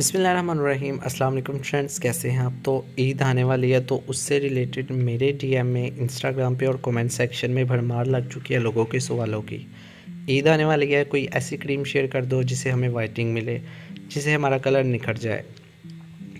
बिसमीम अस्सलाम वालेकुम फ्रेंड्स कैसे हैं आप तो ईद आने वाली है तो उससे रिलेटेड मेरे डीएम में इंस्टाग्राम पे और कमेंट सेक्शन में भरमार लग चुकी है लोगों के सवालों की ईद आने वाली है कोई ऐसी क्रीम शेयर कर दो जिसे हमें वाइटिंग मिले जिसे हमारा कलर निखर जाए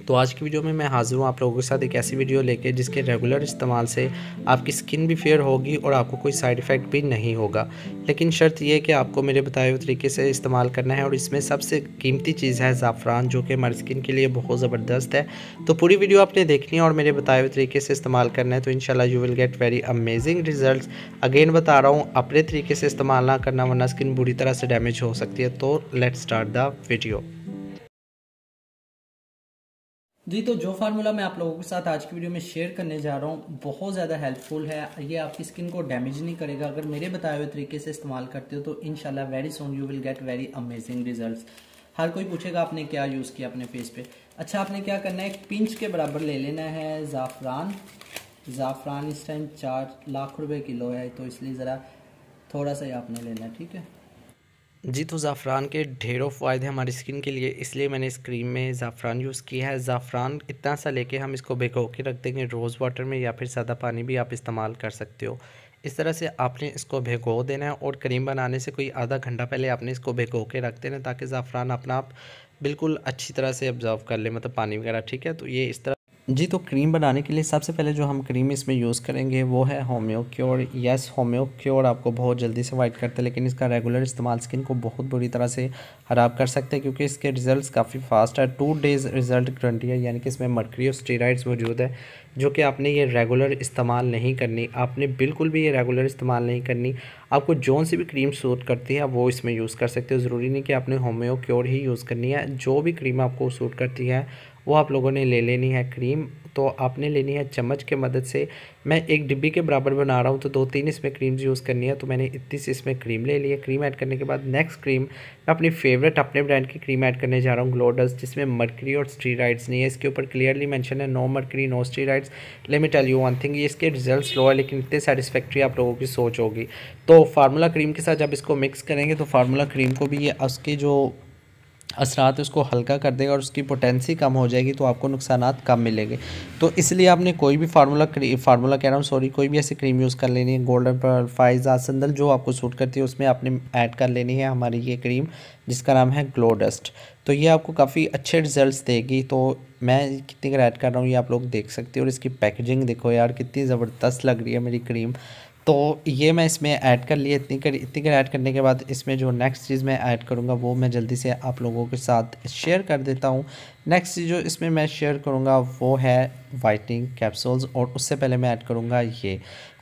तो आज की वीडियो में मैं हाज़िर हूँ आप लोगों के साथ एक ऐसी वीडियो लेके जिसके रेगुलर इस्तेमाल से आपकी स्किन भी फेयर होगी और आपको कोई साइड इफ़ेक्ट भी नहीं होगा लेकिन शर्त यह कि आपको मेरे बताए हुए तरीके से इस्तेमाल करना है और इसमें सबसे कीमती चीज़ है ज़ाफ़रान जो कि हमारी स्किन के लिए बहुत ज़बरदस्त है तो पूरी वीडियो आपने देखनी है और मेरे बताए हुए तरीके से इस्तेमाल करना है तो in you will get very amazing result again बता रहा हूँ अपने तरीके से इस्तेमाल ना करना वरना स्किन बुरी तरह से डैमेज हो सकती है तो लेट स्टार्ट द वीडियो जी तो जो फार्मूला मैं आप लोगों के साथ आज की वीडियो में शेयर करने जा रहा हूँ बहुत ज़्यादा हेल्पफुल है ये आपकी स्किन को डैमेज नहीं करेगा अगर मेरे बताए हुए तरीके से इस्तेमाल करते हो तो in very soon you will get very amazing result हर कोई पूछेगा आपने क्या यूज़ किया अपने फेस पे अच्छा आपने क्या करना है एक पिंच के बराबर ले लेना है ज़ाफ़रान ज़ाफ़रान इस टाइम चार लाख रुपये किलो है तो इसलिए ज़रा थोड़ा सा ही आपने लेना है ठीक है जी तो ज़ाफ़रान के ढेरों फ़ायदे हमारी स्किन के लिए इसलिए मैंने इस क्रीम में ज़ाफ़रान यूज़ किया है ज़ाफ़रान इतना सा लेके हम इसको भिगो के रख देंगे रोज़ वाटर में या फिर सादा पानी भी आप इस्तेमाल कर सकते हो इस तरह से आपने इसको भिगो देना है और क्रीम बनाने से कोई आधा घंटा पहले आपने इसको भिगो के रख देना ताकि ज़ाफ़रान अपना आप बिल्कुल अच्छी तरह से ऑब्ज़र्व कर ले मतलब पानी वगैरह ठीक है तो ये इस तरह जी तो क्रीम बनाने के लिए सबसे पहले जो हम क्रीम इसमें यूज़ करेंगे वो है होम्योक्योर यस होम्योक्योर आपको बहुत जल्दी से वाइट करते हैं लेकिन इसका रेगुलर इस्तेमाल स्किन को बहुत बुरी तरह से ख़राब कर सकते हैं क्योंकि इसके रिजल्ट्स काफ़ी फास्ट है टू डेज़ रिजल्ट ग्रंटी है यानी कि इसमें मर्करी और स्टेराइड्स मौजूद है जो कि आपने ये रेगुलर इस्तेमाल नहीं करनी आपने बिल्कुल भी ये रेगुलर इस्तेमाल नहीं करनी आपको जौन सी भी क्रीम सूट करती है वो इसमें यूज़ कर सकते हो ज़रूरी नहीं कि आपने होम्योक्योर ही यूज़ करनी है जो भी क्रीम आपको सूट करती है वो आप लोगों ने ले लेनी है क्रीम तो आपने लेनी है चम्मच के मदद से मैं एक डिब्बी के बराबर बना रहा हूँ तो दो तीन इसमें क्रीम्स यूज़ करनी है तो मैंने इतनी सी इसमें क्रीम ले ली है क्रीम ऐड करने के बाद नेक्स्ट क्रीम मैं अपनी फेवरेट अपने ब्रांड की क्रीम ऐड करने जा रहा हूँ ग्लोडस जिसमें मर्करी और स्टीराइड्स नहीं है इसके ऊपर क्लियरली मैंशन है no mercury no steroids limit L U one thing इसके रिजल्ट स्लो है लेकिन इतने सेटिस्फैक्ट्री आप लोगों की सोच होगी तो फार्मूला क्रीम के साथ जब इसको मिक्स करेंगे तो फार्मूला क्रीम को भी ये उसके जो असरात उसको हल्का कर देगा और उसकी पोटेंसी कम हो जाएगी तो आपको नुकसान कम मिलेंगे तो इसलिए आपने कोई भी फार्मूला फार्मूला कह रहा हूँ सॉरी कोई भी ऐसी क्रीम यूज़ कर लेनी है गोल्डन फाइज आसंदल जो आपको सूट करती है उसमें आपने ऐड कर लेनी है हमारी ये क्रीम जिसका नाम है ग्लो डस्ट तो ये आपको काफ़ी अच्छे रिजल्ट्स देगी तो मैं कितनी ग्रैड कर रहा हूँ ये आप लोग देख सकते हो और इसकी पैकेजिंग देखो यार कितनी ज़बरदस्त लग रही है मेरी क्रीम तो ये मैं इसमें ऐड कर लिए इतनी कर इतनी कर ऐड करने के बाद इसमें जो नेक्स्ट चीज़ मैं ऐड करूँगा वो मैं जल्दी से आप लोगों के साथ शेयर कर देता हूँ नेक्स्ट चीज़ जो इसमें मैं शेयर करूँगा वो है वाइटनिंग कैप्सूल्स और उससे पहले मैं ऐड करूँगा ये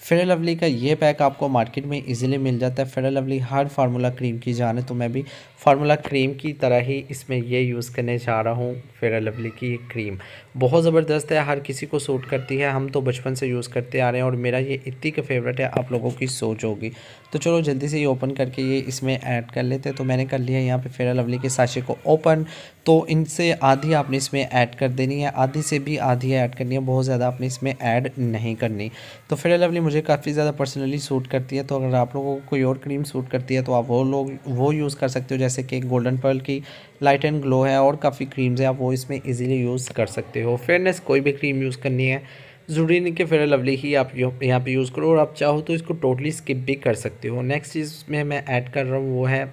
फेयर लवली का ये पैक आपको मार्केट में इजीली मिल जाता है फेयर लवली हर फार्मूला क्रीम की जान है तो मैं भी फार्मूला क्रीम की तरह ही इसमें ये यूज़ करने जा रहा हूँ फेयर लवली की क्रीम बहुत ज़बरदस्त है हर किसी को सूट करती है हम तो बचपन से यूज़ करते आ रहे हैं और मेरा ये इतनी का फेवरेट है आप लोगों की सोच होगी तो चलो जल्दी से ये ओपन करके ये इसमें ऐड कर लेते हैं तो मैंने कर लिया यहाँ पर फेयर लवली के साशे को ओपन तो इनसे आधी आपने इसमें ऐड कर देनी है आधी से भी आधी ऐड करनी है बहुत ज़्यादा आपने इसमें ऐड नहीं करनी तो फेयर लवली मुझे मुझे काफ़ी ज़्यादा पर्सनली सूट करती है तो अगर आप लोगों को कोई और क्रीम सूट करती है तो आप वो लोग वो यूज़ कर सकते हो जैसे कि गोल्डन पर्ल की लाइट एंड ग्लो है और काफ़ी क्रीम्स हैं आप वो इसमें ईजिली यूज़ कर सकते हो फेयरनेस कोई भी क्रीम यूज़ करनी है ज़रूरी नहीं कि फेयर लवली ही आप यहाँ पर यूज़ करो और आप चाहो तो इसको टोटली स्किप भी कर सकते हो नेक्स्ट चीज़ में मैं ऐड कर रहा हूँ वो है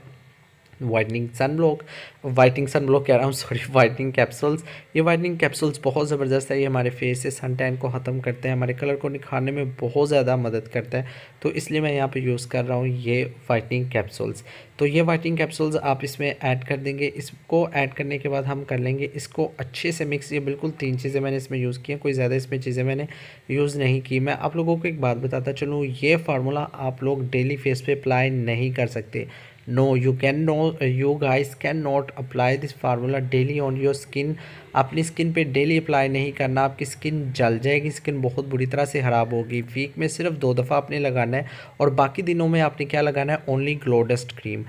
whitening sun block whitening sun block कह रहा हूँ सॉरी वाइटनिंग कैप्सूल्स ये वाइटनिंग कैप्सूल्स बहुत ज़बरदस्त है ये हमारे फेस से सन टैन को ख़त्म करते हैं हमारे कलर को निखारने में बहुत ज़्यादा मदद करता है तो इसलिए मैं यहाँ पे यूज़ कर रहा हूँ ये वाइटनिंग कैप्सूल्स तो ये वाइटनिंग कैप्सूल्स आप इसमें ऐड कर देंगे इसको ऐड करने के बाद हम कर लेंगे इसको अच्छे से मिक्स ये बिल्कुल तीन चीज़ें मैंने इसमें यूज़ की हैं कोई ज़्यादा इसमें चीज़ें मैंने यूज़ नहीं की मैं आप लोगों को एक बात बताता चलूँ ये फार्मूला आप लोग डेली फेस पर अप्लाई नहीं कर सकते no you can no uh, you guys cannot apply this formula daily on your skin अपनी स्किन पे डेली अप्लाई नहीं करना आपकी स्किन जल जाएगी स्किन बहुत बुरी तरह से ख़राब होगी वीक में सिर्फ दो दफ़ा आपने लगाना है और बाकी दिनों में आपने क्या लगाना है ओनली ग्लो डस्ट क्रीम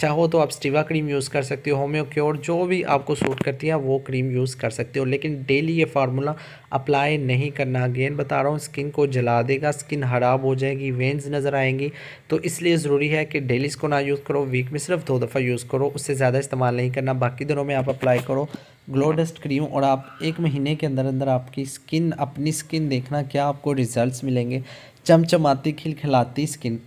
चाहो तो आप स्टिवा क्रीम यूज़ कर सकते हो होम्योक्योर जो भी आपको सूट करती है वो क्रीम यूज़ कर सकते हो लेकिन डेली ये फार्मूला अप्लाई नहीं करना अगेन बता रहा हूँ स्किन को जला देगा स्किन ख़राब हो जाएगी वेंस नज़र आएंगी तो इसलिए ज़रूरी है कि डेली इसको ना यूज़ करो वीक में सिर्फ दो दफ़ा यूज़ करो उससे ज़्यादा इस्तेमाल नहीं करना बाकी दिनों में आप अप्लाई करो ग्लो डस्ट क्रीम और आप एक महीने के अंदर अंदर आपकी स्किन अपनी स्किन देखना क्या आपको रिजल्ट्स मिलेंगे चमचमाती खिलखिलाती स्किन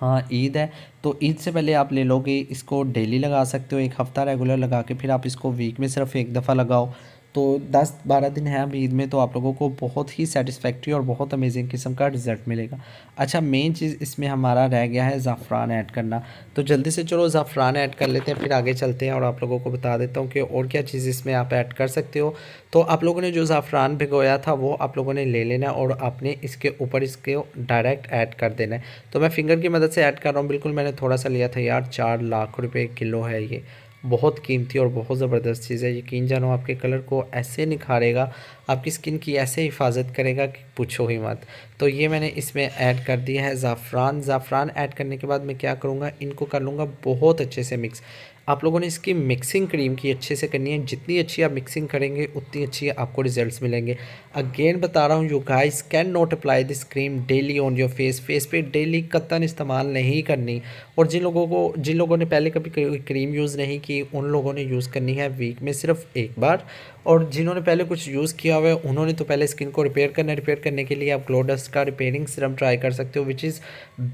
हाँ ईद है तो ईद से पहले आप ले लोगे इसको डेली लगा सकते हो एक हफ़्ता रेगुलर लगा के फिर आप इसको वीक में सिर्फ एक दफ़ा लगाओ तो दस बारह दिन है अभी ईद में तो आप लोगों को बहुत ही सेटिस्फैक्ट्री और बहुत अमेजिंग किस्म का रिज़ल्ट मिलेगा अच्छा मेन चीज़ इसमें हमारा रह गया है ज़ाफ़रान ऐड करना तो जल्दी से चलो ज़ाफ़रान ऐड कर लेते हैं फिर आगे चलते हैं और आप लोगों को बता देता हूँ कि और क्या चीज़ इसमें आप ऐड कर सकते हो तो आप लोगों ने जो ज़ाफ़रान भिगोया था वो आप लोगों ने ले लेना और आपने इसके ऊपर इसके डायरेक्ट ऐड कर देना है तो मैं फिंगर की मदद से ऐड कर रहा हूँ बिल्कुल मैंने थोड़ा सा लिया था यार चार लाख रुपये किलो है ये बहुत कीमती और बहुत ज़बरदस्त चीज़ है यकीन जानो आपके कलर को ऐसे निखारेगा आपकी स्किन की ऐसे हिफाजत करेगा कि पूछो ही मत तो ये मैंने इसमें ऐड कर दिया है ज़ाफ़रान ज़ाफ़रान ऐड करने के बाद मैं क्या करूँगा इनको कर लूँगा बहुत अच्छे से मिक्स आप लोगों ने इसकी मिक्सिंग क्रीम की अच्छे से करनी है जितनी अच्छी आप मिक्सिंग करेंगे उतनी अच्छी आपको रिजल्ट्स मिलेंगे अगेन बता रहा हूँ you guys can not apply this cream daily on your face face पे डेली कतन इस्तेमाल नहीं करनी और जिन लोगों को जिन लोगों ने पहले कभी क्रीम यूज़ नहीं की उन लोगों ने यूज़ करनी है वीक में सिर्फ एक बार और जिन्होंने पहले कुछ यूज़ किया हुआ है उन्होंने तो पहले स्किन को रिपेयर करना रिपेयर करने के लिए आप ग्लोडस्ट का रिपेयरिंग सिरम ट्राई कर सकते हो which is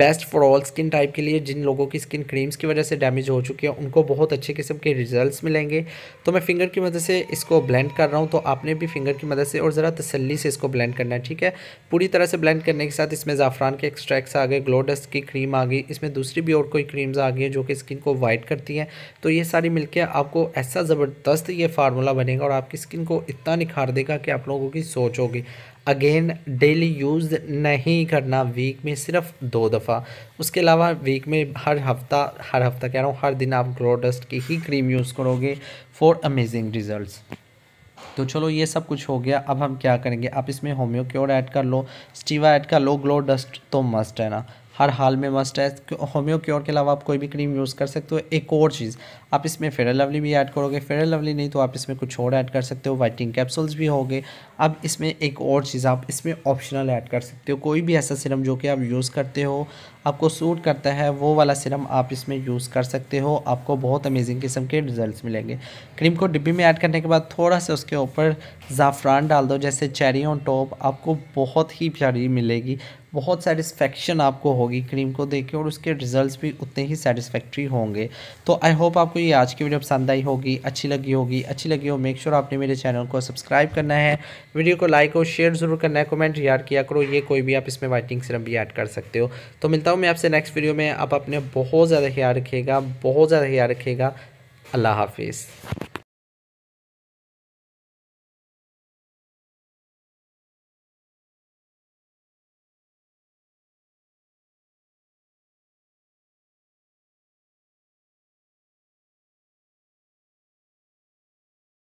best for all skin type के लिए जिन लोगों की स्किन क्रीम्स की वजह से डैमेज हो चुकी है उनको बहुत बहुत अच्छे किस्म के रिजल्ट मिलेंगे तो मैं फिंगर की मदद से इसको ब्लेंड कर रहा हूँ तो आपने भी फिंगर की मदद से और ज़रा तसली से इसको ब्लेंड करना है ठीक है पूरी तरह से ब्लेंड करने के साथ इसमें ज़ाफ़रान के एक्सट्रैक्ट्स आ गए ग्लो डस्ट की क्रीम आ गई इसमें दूसरी भी और कोई क्रीम्स आ गई हैं जो कि स्किन को वाइट करती हैं तो ये सारी मिलकर आपको ऐसा ज़बरदस्त ये फार्मूला बनेगा और आपकी स्किन को इतना निखार देगा कि आप लोगों की सोच होगी अगेन डेली यूज़ नहीं करना वीक में सिर्फ दो दफ़ा उसके अलावा वीक में हर हफ्ता हर हफ्ता कह रहा हूँ हर दिन आप ग्रो डस्ट की ही क्रीम यूज़ करोगे फॉर अमेजिंग रिजल्ट्स तो चलो ये सब कुछ हो गया अब हम क्या करेंगे आप इसमें होम्योक्योर ऐड कर लो स्टीवा ऐड कर लो ग्लो डस्ट तो मस्ट है ना हर हाल में मस्ट है होम्यो क्योर के अलावा आप कोई भी क्रीम यूज़ कर सकते हो एक और चीज़ आप इसमें फेयर लवली भी ऐड करोगे फेयर लवली नहीं तो आप इसमें कुछ और ऐड कर सकते हो वाइटिंग कैप्सूल्स भी होगे अब इसमें एक और चीज़ आप इसमें ऑप्शनल ऐड कर सकते हो कोई भी ऐसा सिरम जो कि आप यूज़ करते हो आपको सूट करता है वो वाला सिरम आप इसमें यूज़ कर सकते हो आपको बहुत अमेजिंग किस्म के रिजल्ट्स मिलेंगे क्रीम को डिब्बी में ऐड करने के बाद थोड़ा सा उसके ऊपर ज़ाफ़रान डाल दो जैसे चेरी ऑन टॉप आपको बहुत ही प्यारी मिलेगी बहुत सेटिस्फेक्शन आपको होगी क्रीम को देख के और उसके रिजल्ट्स भी उतने ही सेटिस्फैक्ट्री होंगे तो आई होप आपको ये आज की वीडियो पसंद आई होगी अच्छी लगी होगी अच्छी लगी हो मेक श्योर आपने मेरे चैनल को सब्सक्राइब करना है वीडियो को लाइक और शेयर ज़रूर करना है कमेंट यार किया करो ये कोई भी आप इसमें वाइटिंग सिरम भी ऐड कर सकते हो तो मिलता हूँ मैं आपसे नेक्स्ट वीडियो में आप अपने बहुत ज़्यादा ख्याल रखिएगा बहुत ज़्यादा ख्याल रखिएगा अल्लाह हाफिज़